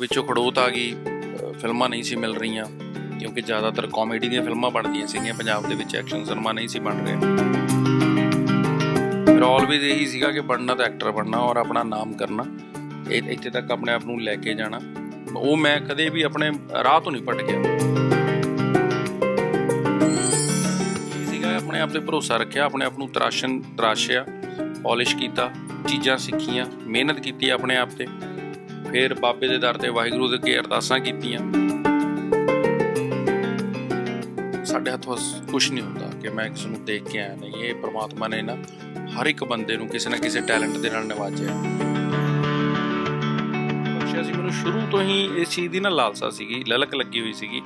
ਵਿੱਚੋਂ ਖੜੋਤ ਆ ਗਈ ਫਿਲਮਾਂ ਨਹੀਂ ਸੀ ਮਿਲ ਰਹੀਆਂ ਕਿਉਂਕਿ ਜ਼ਿਆਦਾਤਰ ਕਾਮੇਡੀ ਦੀਆਂ ਫਿਲਮਾਂ ਬਣਦੀਆਂ ਸੀਗੀਆਂ ਪੰਜਾਬ ਦੇ ਵਿੱਚ ਐਕਸ਼ਨ ਫਿਲਮਾਂ ਨਹੀਂ ਸੀ ਬਣ ਰਹੇ ਰੋਲ ਵੀ ਇਹੀ ਸੀਗਾ ਕਿ ਬਣਨਾ ਤਾਂ ਐਕਟਰ ਬਣਨਾ ਔਰ ਆਪਣਾ ਨਾਮ ਕਰਨਾ ਇਹ ਇੱਥੇ ਤੱਕ ਆਪਣੇ ਆਪ ਨੂੰ ਲੈ ਕੇ ਜਾਣਾ ਉਹ ਮੈਂ ਕਦੇ ਵੀ ਆਪਣੇ ਰਾਹ ਤੋਂ ਨਹੀਂ ਪਟ ਗਿਆ ਸੀਗਾ ਆਪਣੇ ਆਪ ਤੇ ਭਰੋਸਾ ਰੱਖਿਆ ਆਪਣੇ ਆਪ ਨੂੰ ਤਰਾਸ਼ਣ ਤਰਾਸ਼ਿਆ ਪਾਲਿਸ਼ ਕੀਤਾ ਚੀਜ਼ਾਂ ਸਿੱਖੀਆਂ ਮਿਹਨਤ ਕੀਤੀ ਆਪਣੇ ਆਪ ਤੇ ਫੇਰ ਬਾਬੇ ਦੇ ਦਰ ਤੇ ਵਾਹਿਗੁਰੂ ਦੇ ਅੱਗੇ ਅਰਦਾਸਾਂ ਕੀਤੀਆਂ ਸਾਡੇ ਹੱਥੋਂ ਕੁਝ ਨਹੀਂ ਹੁੰਦਾ ਕਿ ਮੈਂ ਕਿਸ ਨੂੰ ਦੇਖ ਕੇ ਆਇਆ ਨਹੀਂ ਇਹ ਪ੍ਰਮਾਤਮਾ ਨੇ ਨਾ ਹਰ ਇੱਕ ਬੰਦੇ ਨੂੰ ਕਿਸੇ ਨਾ ਕਿਸੇ ਟੈਲੈਂਟ ਦੇ ਨਾਲ ਨਵਾਜਿਆ ਬਖਸ਼ਿਆ ਜੀ ਮੈਨੂੰ ਸ਼ੁਰੂ ਤੋਂ ਹੀ ਇਸ ਚੀਜ਼ ਦੀ ਨਾ ਲਾਲਸਾ ਸੀਗੀ ਲਲਕ ਲੱਗੀ ਹੋਈ ਸੀਗੀ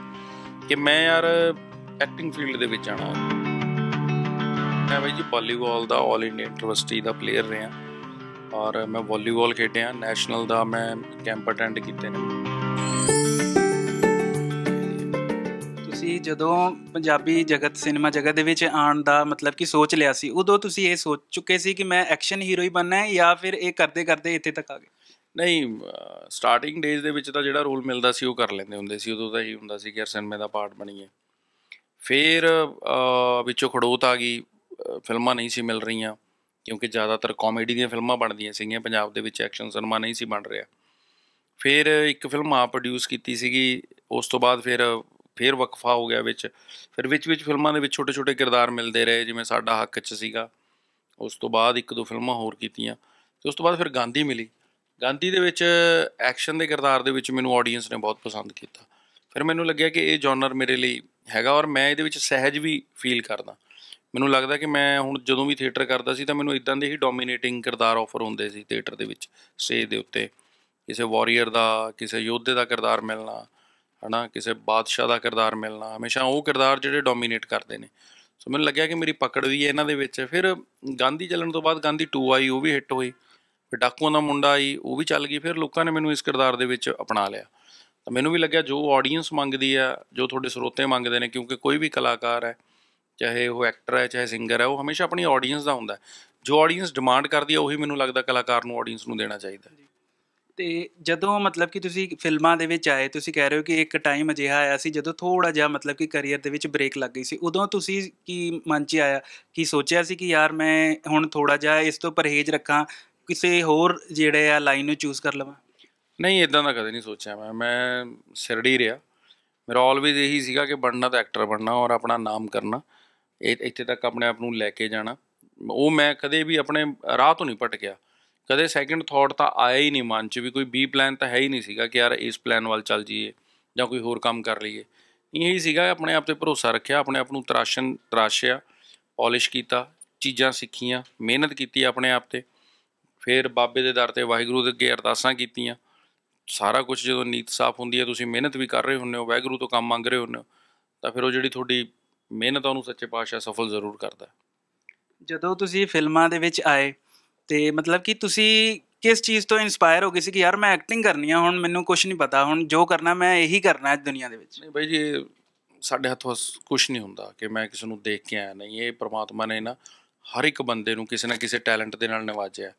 ਕਿ ਮੈਂ ਯਾਰ ਐਕਟਿੰਗ ਫੀਲਡ ਦੇ ਵਿੱਚ ਆਣਾ ਮੈਂ ਬਈ ਜੀ ਬਾਲੀਵੁੱਡ ਦਾ 올 ਇੰਡੀਆ ਯੂਨੀਵਰਸਿਟੀ ਦਾ ਪਲੇਅਰ ਰਿਹਾ ਔਰ ਮੈਂ ਵਾਲੀਬਾਲ ਖੇਡਿਆ ਨੈਸ਼ਨਲ ਦਾ ਮੈਂ ਕੈਂਪ ਅਟੈਂਡ ਕੀਤੇ ਨੇ ਤੁਸੀਂ ਜਦੋਂ ਪੰਜਾਬੀ ਜਗਤ ਸਿਨੇਮਾ ਜਗਤ ਦੇ ਵਿੱਚ ਆਉਣ ਦਾ ਮਤਲਬ ਕਿ ਸੋਚ ਲਿਆ ਸੀ ਉਦੋਂ ਤੁਸੀਂ ਇਹ ਸੋਚ ਚੁੱਕੇ ਸੀ ਕਿ ਮੈਂ ਐਕਸ਼ਨ ਹੀਰੋ ਹੀ ਬਣਨਾ ਹੈ ਜਾਂ ਫਿਰ ਇਹ ਕਰਦੇ ਕਰਦੇ ਇੱਥੇ ਤੱਕ ਆ ਗਏ ਨਹੀਂ ਸਟਾਰਟਿੰਗ ਡੇਜ਼ ਦੇ ਵਿੱਚ ਤਾਂ ਜਿਹੜਾ ਰੋਲ ਮਿਲਦਾ ਸੀ ਉਹ ਕਰ ਲੈਂਦੇ ਹੁੰਦੇ ਸੀ ਉਦੋਂ ਤਾਂ ਇਹ ਹੁੰਦਾ ਸੀ ਕਿ ਯਾਰ ਸਿਨੇਮਾ ਦਾ ਪਾਰਟ ਬਣੀਏ ਫਿਰ ਵਿੱਚੋਂ ਖੜੋਤ ਆ ਗਈ ਫਿਲਮਾਂ ਨਹੀਂ ਸੀ ਮਿਲ ਰਹੀਆਂ ਕਿਉਂਕਿ ਜ਼ਿਆਦਾਤਰ ਕਾਮੇਡੀ ਦੀਆਂ ਫਿਲਮਾਂ ਬਣਦੀਆਂ ਸੀਗੀਆਂ ਪੰਜਾਬ ਦੇ ਵਿੱਚ ਐਕਸ਼ਨ ਸਿਨੇਮਾ ਨਹੀਂ ਸੀ ਬਣ ਰਿਹਾ ਫਿਰ ਇੱਕ ਫਿਲਮ ਆ ਪ੍ਰੋਡਿਊਸ ਕੀਤੀ ਸੀਗੀ ਉਸ ਤੋਂ ਬਾਅਦ ਫਿਰ ਫਿਰ ਵਕਫਾ ਹੋ ਗਿਆ ਵਿੱਚ ਫਿਰ ਵਿੱਚ ਵਿੱਚ ਫਿਲਮਾਂ ਦੇ ਵਿੱਚ ਛੋਟੇ ਛੋਟੇ ਕਿਰਦਾਰ ਮਿਲਦੇ ਰਹੇ ਜਿਵੇਂ ਸਾਡਾ ਹੱਕ 'ਚ ਸੀਗਾ ਉਸ ਤੋਂ ਬਾਅਦ ਇੱਕ ਦੋ ਫਿਲਮਾਂ ਹੋਰ ਕੀਤੀਆਂ ਤੇ ਉਸ ਤੋਂ ਬਾਅਦ ਫਿਰ ਗਾਂਧੀ ਮਿਲੀ ਗਾਂਧੀ ਦੇ ਵਿੱਚ ਐਕਸ਼ਨ ਦੇ ਕਿਰਦਾਰ ਦੇ ਵਿੱਚ ਮੈਨੂੰ ਆਡੀਅנס ਨੇ ਬਹੁਤ ਪਸੰਦ ਕੀਤਾ ਫਿਰ ਮੈਨੂੰ ਲੱਗਿਆ ਕਿ ਇਹ ਜਨਰ ਮੇਰੇ ਲਈ ਹੈਗਾ ਔਰ ਮੈਂ ਇਹਦੇ ਵਿੱਚ ਸਹਿਜ ਵੀ ਫੀਲ ਕਰਦਾ ਮੈਨੂੰ ਲੱਗਦਾ ਕਿ ਮੈਂ ਹੁਣ ਜਦੋਂ ਵੀ ਥੀਏਟਰ ਕਰਦਾ ਸੀ ਤਾਂ ਮੈਨੂੰ ਇਦਾਂ ਦੇ ਹੀ ਡੋਮੀਨੇਟਿੰਗ ਕਿਰਦਾਰ ਆਫਰ ਹੁੰਦੇ ਸੀ ਥੀਏਟਰ ਦੇ ਵਿੱਚ ਸਟੇਜ ਦੇ ਉੱਤੇ ਕਿਸੇ ਵਾਰੀਅਰ ਦਾ ਕਿਸੇ ਯੋਧੇ ਦਾ ਕਿਰਦਾਰ ਮਿਲਣਾ ਹਨਾ ਕਿਸੇ ਬਾਦਸ਼ਾਹ ਦਾ ਕਿਰਦਾਰ ਮਿਲਣਾ ਹਮੇਸ਼ਾ ਉਹ ਕਿਰਦਾਰ ਜਿਹੜੇ ਡੋਮੀਨੇਟ ਕਰਦੇ ਨੇ ਸੋ ਮੈਨੂੰ ਲੱਗਿਆ ਕਿ ਮੇਰੀ ਪਕੜ ਵੀ ਹੈ ਇਹਨਾਂ ਦੇ ਵਿੱਚ ਫਿਰ ਗਾਂਧੀ ਚੱਲਣ ਤੋਂ ਬਾਅਦ ਗਾਂਧੀ 2 ਆਈ ਉਹ ਵੀ ਹਿੱਟ ਹੋਈ ਫਿਰ ਡਾਕੂਆਂ ਦਾ ਮੁੰਡਾ ਆਈ ਉਹ ਵੀ ਚੱਲ ਗਈ ਫਿਰ ਲੋਕਾਂ ਨੇ ਮੈਨੂੰ ਇਸ ਕਿਰਦਾਰ ਦੇ ਵਿੱਚ ਅਪਣਾ ਲਿਆ ਤਾਂ ਮੈਨੂੰ ਵੀ ਲੱਗਿਆ ਜੋ ਆਡੀਅנס ਮੰਗਦੀ ਆ ਜੋ ਤੁਹਾਡੇ ਸਰੋਤੇ ਮੰਗਦੇ ਨੇ ਕਿਉਂਕਿ ਕੋਈ ਵੀ ਕਲਾਕਾਰ ਹੈ ਚਾਹੇ ਉਹ ਐਕਟਰ ਹੈ ਚਾਹੇ ਸਿੰਗਰ ਹੈ ਉਹ ਹਮੇਸ਼ਾ ਆਪਣੀ ਆਡੀਅנס ਦਾ ਹੁੰਦਾ ਜੋ ਆਡੀਅנס ਡਿਮਾਂਡ ਕਰਦੀ ਹੈ ਉਹੀ ਮੈਨੂੰ ਲੱਗਦਾ ਕਲਾਕਾਰ ਨੂੰ ਆਡੀਅנס ਨੂੰ ਦੇਣਾ ਚਾਹੀਦਾ ਤੇ ਜਦੋਂ ਮਤਲਬ ਕਿ ਤੁਸੀਂ ਫਿਲਮਾਂ ਦੇ ਵਿੱਚ ਆਏ ਤੁਸੀਂ ਕਹਿ ਰਹੇ ਹੋ ਕਿ ਇੱਕ ਟਾਈਮ ਅਜਿਹਾ ਆਇਆ ਸੀ ਜਦੋਂ ਥੋੜਾ ਜਿਹਾ ਮਤਲਬ ਕਿ ਕੈਰੀਅਰ ਦੇ ਵਿੱਚ ਬ੍ਰੇਕ ਲੱਗ ਗਈ ਸੀ ਉਦੋਂ ਤੁਸੀਂ ਕੀ ਮਨ 'ਚ ਆਇਆ ਕਿ ਸੋਚਿਆ ਸੀ ਕਿ ਯਾਰ ਮੈਂ ਹੁਣ ਥੋੜਾ ਜਿਹਾ ਇਸ ਤੋਂ ਪਰਹੇਜ਼ ਰੱਖਾਂ ਕਿਸੇ ਹੋਰ ਜਿਹੜੇ ਆ ਲਾਈਨ ਨੂੰ ਚੂਜ਼ ਕਰ ਲਵਾਂ ਨਹੀਂ ਇਦਾਂ ਦਾ ਕਦੇ ਨਹੀਂ ਸੋਚਿਆ ਮੈਂ ਮੈਂ ਸਿਰੜੀ ਰਿਹਾ ਮੇਰਾ ਆਲਵੇਜ਼ ਇਹੀ ਸੀਗਾ ਕਿ ਬਣਨਾ ਤਾਂ ਐਕਟਰ ਬਣਨਾ ਔਰ ਆਪਣਾ ਨਾਮ ਕਰਨਾ ਇਹ ਇੱਥੇ ਤੱਕ ਆਪਣੇ ਆਪ ਨੂੰ ਲੈ ਕੇ ਜਾਣਾ ਉਹ ਮੈਂ ਕਦੇ ਵੀ ਆਪਣੇ ਰਾਹ ਤੋਂ ਨਹੀਂ ਗਿਆ ਕਦੇ ਸੈਕਿੰਡ ਥਾਟ ਤਾਂ ਆਇਆ ਹੀ ਨਹੀਂ ਮਨ 'ਚ ਵੀ ਕੋਈ ਬੀ ਪਲਾਨ ਤਾਂ ਹੈ ਹੀ ਨਹੀਂ ਸੀਗਾ ਕਿ ਯਾਰ ਇਸ ਪਲਾਨ ਵੱਲ ਚੱਲ ਜਾਈਏ ਜਾਂ ਕੋਈ ਹੋਰ ਕੰਮ ਕਰ ਲਈਏ ਇਹੀ ਸੀਗਾ ਆਪਣੇ ਆਪ ਤੇ ਭਰੋਸਾ ਰੱਖਿਆ ਆਪਣੇ ਆਪ ਨੂੰ ਤਰਾਸ਼ਣ ਤਰਾਸ਼ਿਆ ਪਾਲਿਸ਼ ਕੀਤਾ ਚੀਜ਼ਾਂ ਸਿੱਖੀਆਂ ਮਿਹਨਤ ਕੀਤੀ ਆਪਣੇ ਆਪ ਤੇ ਫਿਰ ਬਾਬੇ ਦੇ ਦਰ ਤੇ ਵਾਹਿਗੁਰੂ ਦੇ ਅੱਗੇ ਅਰਦਾਸਾਂ ਕੀਤੀਆਂ ਸਾਰਾ ਕੁਝ ਜਦੋਂ ਨੀਤ ਸਾਫ਼ ਹੁੰਦੀ ਹੈ ਤੁਸੀਂ ਮਿਹਨਤ ਵੀ ਕਰ ਰਹੇ ਹੁੰਨੇ ਹੋ ਵਾਹਿਗੁਰੂ ਤੋਂ ਕੰਮ ਮੰਗ ਰਹੇ ਹੁੰਨੇ ਹੋ ਤਾਂ ਫਿਰ ਉਹ ਜਿਹੜੀ ਤੁਹਾਡੀ ਮਿਹਨਤ ਉਹਨੂੰ ਸੱਚੇ ਪਾਤਸ਼ਾਹ ਸਫਲ ਜ਼ਰੂਰ ਕਰਦਾ ਜਦੋਂ ਤੁਸੀਂ ਫਿਲਮਾਂ ਦੇ ਵਿੱਚ ਆਏ ਤੇ ਮਤਲਬ ਕਿ ਤੁਸੀਂ ਕਿਸ ਚੀਜ਼ ਤੋਂ ਇਨਸਪਾਇਰ ਹੋ ਗਏ ਸੀ ਕਿ ਯਾਰ ਮੈਂ ਐਕਟਿੰਗ ਕਰਨੀ ਆ ਹੁਣ ਮੈਨੂੰ ਕੁਝ ਨਹੀਂ ਪਤਾ ਹੁਣ ਜੋ ਕਰਨਾ ਮੈਂ ਇਹੀ ਕਰਨਾ ਹੈ ਦੁਨੀਆ ਦੇ ਵਿੱਚ ਨਹੀਂ ਬਾਈ ਜੀ ਸਾਡੇ ਹੱਥੋਂ ਕੁਝ ਨਹੀਂ ਹੁੰਦਾ ਕਿ ਮੈਂ ਕਿਸੇ ਨੂੰ ਦੇਖ ਕੇ ਆਇਆ ਨਹੀਂ ਇਹ ਪ੍ਰਮਾਤਮਾ ਨੇ ਨਾ ਹਰ ਇੱਕ ਬੰਦੇ ਨੂੰ ਕਿਸੇ ਨਾ ਕਿਸੇ ਟੈਲੈਂਟ ਦੇ ਨਾਲ ਨਿਵਾਜਿਆ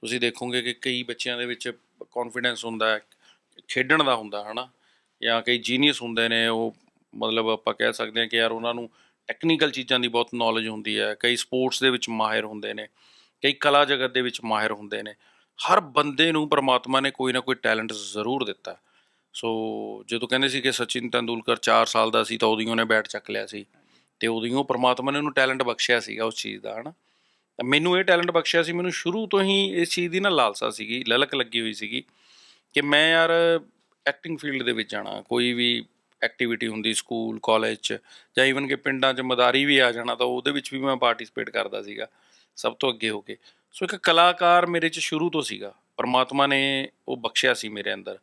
ਤੁਸੀਂ ਦੇਖੋਗੇ ਕਿ ਕਈ ਬੱਚਿਆਂ ਦੇ ਵਿੱਚ ਕੌਨਫੀਡੈਂਸ ਹੁੰਦਾ ਹੈ ਖੇਡਣ ਦਾ ਹੁੰਦਾ ਹਨਾ ਜਾਂ ਕਈ ਜੀਨੀਅਸ ਹੁੰਦੇ ਨੇ ਉਹ ਮਤਲਬ ਆਪਾਂ ਕਹਿ ਸਕਦੇ ਹਾਂ ਕਿ ਯਾਰ ਉਹਨਾਂ ਨੂੰ ਟੈਕਨੀਕਲ ਚੀਜ਼ਾਂ ਦੀ ਬਹੁਤ ਨੌਲੇਜ ਹੁੰਦੀ ਹੈ ਕਈ ਸਪੋਰਟਸ ਦੇ ਵਿੱਚ ਮਾਹਿਰ ਹੁੰਦੇ ਨੇ ਕਈ ਕਲਾ ਜਗਤ ਦੇ ਵਿੱਚ ਮਾਹਿਰ ਹੁੰਦੇ ਨੇ ਹਰ ਬੰਦੇ ਨੂੰ ਪਰਮਾਤਮਾ ਨੇ ਕੋਈ ਨਾ ਕੋਈ ਟੈਲੈਂਟ ਜ਼ਰੂਰ ਦਿੱਤਾ ਸੋ ਜਦੋਂ ਕਹਿੰਦੇ ਸੀ ਕਿ ਸਚਿਨ ਤੰਦੂਲਕਰ 4 ਸਾਲ ਦਾ ਸੀ ਤਾਂ ਉਹਦੀਆਂ ਨੇ ਬੈਟ ਚੱਕ ਲਿਆ ਸੀ ਤੇ ਉਹਦੀਆਂ ਪਰਮਾਤਮਾ ਨੇ ਉਹਨੂੰ ਟੈਲੈਂਟ ਬਖਸ਼ਿਆ ਸੀਗਾ ਉਸ ਚੀਜ਼ ਦਾ ਹਨਾ ਤਾਂ ਮੈਨੂੰ ਇਹ ਟੈਲੈਂਟ ਬਖਸ਼ਿਆ ਸੀ ਮੈਨੂੰ ਸ਼ੁਰੂ ਤੋਂ ਹੀ ਇਸ ਚੀਜ਼ ਦੀ ਨਾ ਲਾਲਸਾ ਸੀਗੀ ਲਲਕ ਲੱਗੀ ਹੋਈ ਸੀਗੀ ਕਿ ਮੈਂ ਯਾਰ ਐਕਟਿੰਗ ਫੀਲਡ ਦੇ ਵਿੱਚ ਜਾਣਾ ਕੋਈ ਵੀ ਐਕਟੀਵਿਟੀ ਹੁੰਦੀ ਸਕੂਲ ਕਾਲਜ ਚ ਜਾਂ ਇਵਨ ਕਿ ਪਿੰਡਾਂ ਚ ਮਦਾਰੀ ਵੀ ਆ ਜਾਣਾ ਤਾਂ ਉਹਦੇ ਵਿੱਚ ਵੀ ਮੈਂ ਪਾਰਟਿਸਿਪੇਟ ਕਰਦਾ ਸੀਗਾ ਸਭ ਤੋਂ ਅੱਗੇ ਹੋ ਕੇ ਸੋ ਇੱਕ ਕਲਾਕਾਰ ਮੇਰੇ ਚ ਸ਼ੁਰੂ ਤੋਂ ਸੀਗਾ ਪਰਮਾਤਮਾ ਨੇ ਉਹ ਬਖਸ਼ਿਆ ਸੀ ਮੇਰੇ ਅੰਦਰ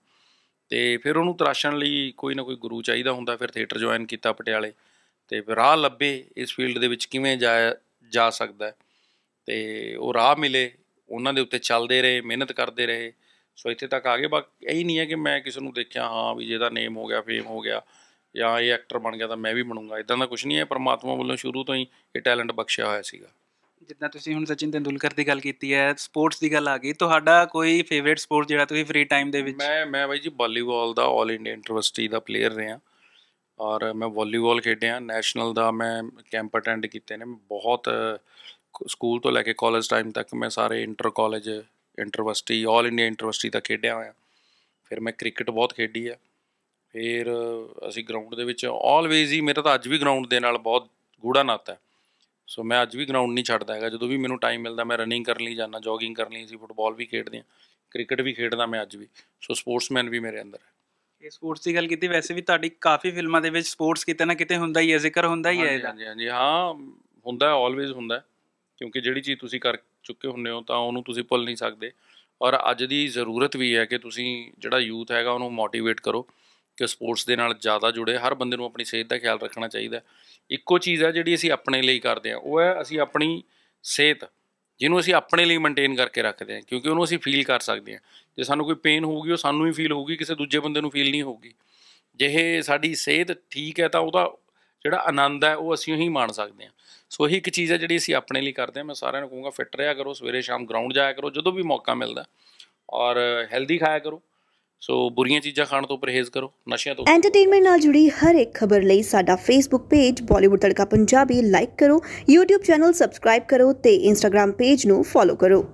ਤੇ ਫਿਰ ਉਹਨੂੰ ਤਰਾਸ਼ਣ ਲਈ ਕੋਈ ਨਾ ਕੋਈ ਗੁਰੂ ਚਾਹੀਦਾ ਹੁੰਦਾ ਫਿਰ ਥੀਏਟਰ ਜੁਆਇਨ ਕੀਤਾ ਪਟਿਆਲੇ ਤੇ ਰਾਹ ਲੱਭੇ ਇਸ ਫੀਲਡ ਦੇ ਵਿੱਚ ਕਿਵੇਂ ਜਾਇਆ ਜਾ ਸਕਦਾ ਤੇ ਉਹ ਰਾਹ ਮਿਲੇ ਉਹਨਾਂ ਦੇ ਉੱਤੇ ਚੱਲਦੇ ਰਹੇ ਮਿਹਨਤ ਕਰਦੇ ਰਹੇ ਸੋ ਇੱਥੇ ਤੱਕ ਆ ਗਏ ਬਾਕੀ ਇਹੀ ਨਹੀਂ ਹੈ ਕਿ ਮੈਂ ਕਿਸੇ ਨੂੰ ਦੇਖਿਆ ਹਾਂ ਵੀ ਜਿਹਦਾ ਨੇਮ ਹੋ ਗਿਆ ਫੇਮ ਹੋ ਗਿਆ ਜਾਂ ਇਹ ਐਕਟਰ ਬਣ ਗਿਆ ਤਾਂ ਮੈਂ ਵੀ ਬਣੂੰਗਾ ਇਦਾਂ ਦਾ ਕੁਝ ਨਹੀਂ ਹੈ ਪਰਮਾਤਮਾ ਵੱਲੋਂ ਸ਼ੁਰੂ ਤੋਂ ਹੀ ਇਹ ਟੈਲੈਂਟ ਬਖਸ਼ਿਆ ਹੋਇਆ ਸੀਗਾ ਜਿੱਦਾਂ ਤੁਸੀਂ ਹੁਣ ਸਚਿਨ ਤੇਂਦੁਲਕਰ ਦੀ ਗੱਲ ਕੀਤੀ ਹੈ ਸਪੋਰਟਸ ਦੀ ਗੱਲ ਆ ਗਈ ਤੁਹਾਡਾ ਕੋਈ ਫੇਵਰਿਟ ਸਪੋਰਟ ਜਿਹੜਾ ਤੁਸੀਂ ਫ੍ਰੀ ਟਾਈਮ ਦੇ ਵਿੱਚ ਮੈਂ ਮੈਂ ਬਾਈ ਜੀ ਵਾਲੀਬਾਲ ਦਾ 올 ਇੰਡੀਆ ਯੂਨੀਵਰਸਿਟੀ ਦਾ ਪਲੇਅਰ ਰਿਹਾ ਔਰ ਮੈਂ ਵਾਲੀਬਾਲ ਖੇਡਿਆ ਨੈਸ਼ਨਲ ਦਾ ਮੈਂ ਕੈਂਪ ਅਟੈਂਡ ਕੀਤੇ ਨੇ ਬਹੁਤ ਸਕੂਲ ਤੋਂ ਲੈ ਕੇ ਕਾਲਜ ਟਾਈਮ ਤੱਕ ਮੈਂ ਸਾਰੇ inter college intervarsity 올 India intervarsity ਦਾ ਖੇਡਿਆ ਹੋਇਆ ਫਿਰ ਮੈਂ ਕ੍ਰਿਕਟ ਬਹੁਤ ਖੇਡੀ ਆ ਫਿਰ ਅਸੀਂ ਗਰਾਊਂਡ ਦੇ ਵਿੱਚ ਆਲਵੇਜ਼ ਹੀ ਮੇਰਾ ਤਾਂ ਅੱਜ ਵੀ ਗਰਾਊਂਡ ਦੇ ਨਾਲ ਬਹੁਤ ਗੂੜਾ ਨਾਤਾ ਹੈ ਸੋ ਮੈਂ ਅੱਜ ਵੀ ਗਰਾਊਂਡ ਨਹੀਂ ਛੱਡਦਾ ਹੈਗਾ ਜਦੋਂ ਵੀ ਮੈਨੂੰ ਟਾਈਮ ਮਿਲਦਾ ਮੈਂ ਰਨਿੰਗ ਕਰਨ ਲਈ ਜਾਂਦਾ ਜੋਗਿੰਗ ਕਰਨ ਲਈ ਅਸੀਂ ਫੁੱਟਬਾਲ ਵੀ ਖੇਡਦੇ ਆ ਕ੍ਰਿਕਟ ਵੀ ਖੇਡਦਾ ਮੈਂ ਅੱਜ ਵੀ ਸੋ ਸਪੋਰਟਸਮੈਨ ਵੀ ਮੇਰੇ ਅੰਦਰ ਹੈ ਇਹ ਸਪੋਰਟਸ ਦੀ ਗੱਲ ਕੀਤੀ ਵੈਸੇ ਵੀ ਤੁਹਾਡੀ ਕਾਫੀ ਫਿਲਮਾਂ ਦੇ ਵਿੱਚ ਸਪੋਰਟਸ ਕਿਤੇ ਨਾ ਕਿਤੇ ਹੁੰਦਾ ਹੀ ਹੈ ਜ਼ਿਕਰ ਹੁੰਦਾ ਹੀ ਹੈ ਇਹਦਾ ਹਾਂਜੀ ਹਾਂਜੀ ਹਾਂ ਹੁੰਦਾ ਆਲਵੇਜ਼ ਹੁੰਦਾ ਕਿਉਂਕਿ ਜਿਹੜੀ ਚੀਜ਼ ਤੁਸੀਂ ਕਰ ਚੁੱਕੇ ਹੁੰਨੇ ਹੋ ਤਾਂ ਉਹਨੂੰ ਤੁਸੀਂ ਭੁੱਲ ਨਹੀਂ ਸਕਦੇ ਔਰ ਅੱਜ ਦੀ ਜ਼ਰੂਰਤ ਵੀ ਹੈ ਕਿ ਤੁਸੀਂ ਜਿਹੜਾ ਯੂਥ ਹੈਗਾ ਉਹਨੂੰ ਮੋਟੀਵੇਟ ਕਰੋ ਕਿ ਸਪੋਰਟਸ ਦੇ ਨਾਲ ਜ਼ਿਆਦਾ ਜੁੜੇ ਹਰ ਬੰਦੇ ਨੂੰ ਆਪਣੀ ਸਿਹਤ ਦਾ ਖਿਆਲ ਰੱਖਣਾ ਚਾਹੀਦਾ ਇੱਕੋ ਚੀਜ਼ ਹੈ ਜਿਹੜੀ ਅਸੀਂ ਆਪਣੇ ਲਈ ਕਰਦੇ ਹਾਂ ਉਹ ਹੈ ਅਸੀਂ ਆਪਣੀ ਸਿਹਤ ਜਿਹਨੂੰ ਅਸੀਂ ਆਪਣੇ ਲਈ ਮੇਨਟੇਨ ਕਰਕੇ ਰੱਖਦੇ ਹਾਂ ਕਿਉਂਕਿ ਉਹਨੂੰ ਅਸੀਂ ਫੀਲ ਕਰ ਸਕਦੇ ਹਾਂ ਜੇ ਸਾਨੂੰ ਕੋਈ ਪੇਨ ਹੋਊਗੀ ਉਹ ਸਾਨੂੰ ਹੀ ਫੀਲ ਹੋਊਗੀ ਕਿਸੇ ਦੂਜੇ ਬੰਦੇ ਨੂੰ ਫੀਲ ਨਹੀਂ ਹੋਊਗੀ ਜੇ ਸਾਡੀ ਸਿਹਤ ਠੀਕ ਹੈ ਤਾਂ ਉਹਦਾ ਜਿਹੜਾ ਆਨੰਦ ਹੈ ਉਹ ਅਸੀਂ ਹੀ ਮਾਣ ਸਕਦੇ ਹਾਂ ਸੋ ਇਹੀ ਇੱਕ ਚੀਜ਼ ਹੈ ਜਿਹੜੀ ਅਸੀਂ ਆਪਣੇ ਲਈ ਕਰਦੇ ਹਾਂ ਮੈਂ ਸਾਰਿਆਂ ਨੂੰ ਕਹੂੰਗਾ ਫਿੱਟ ਰਿਹਾ ਕਰੋ ਸਵੇਰੇ ਸ਼ਾਮ ਗਰਾਊਂਡ ਜਾਇਆ ਕਰੋ ਜਦੋਂ ਵੀ ਮੌਕਾ ਮਿਲਦਾ ਔਰ ਹੈਲਦੀ ਖਾਇਆ ਕਰੋ ਸੋ ਬੁਰੀਆਂ ਚੀਜ਼ਾਂ ਖਾਣ ਤੋਂ ਪਰਹੇਜ਼ ਕਰੋ ਨਸ਼ਿਆਂ ਤੋਂ ਐਂਟਰਟੇਨਮੈਂਟ ਨਾਲ ਜੁੜੀ ਹਰ ਇੱਕ ਖਬਰ ਲਈ ਸਾਡਾ Facebook page Bollywood Tadka Punjabi like ਕਰੋ YouTube ਚੈਨਲ ਸਬਸਕ੍ਰਾਈਬ ਕਰੋ ਤੇ Instagram ਪੇਜ ਨੂੰ ਫੋਲੋ ਕਰੋ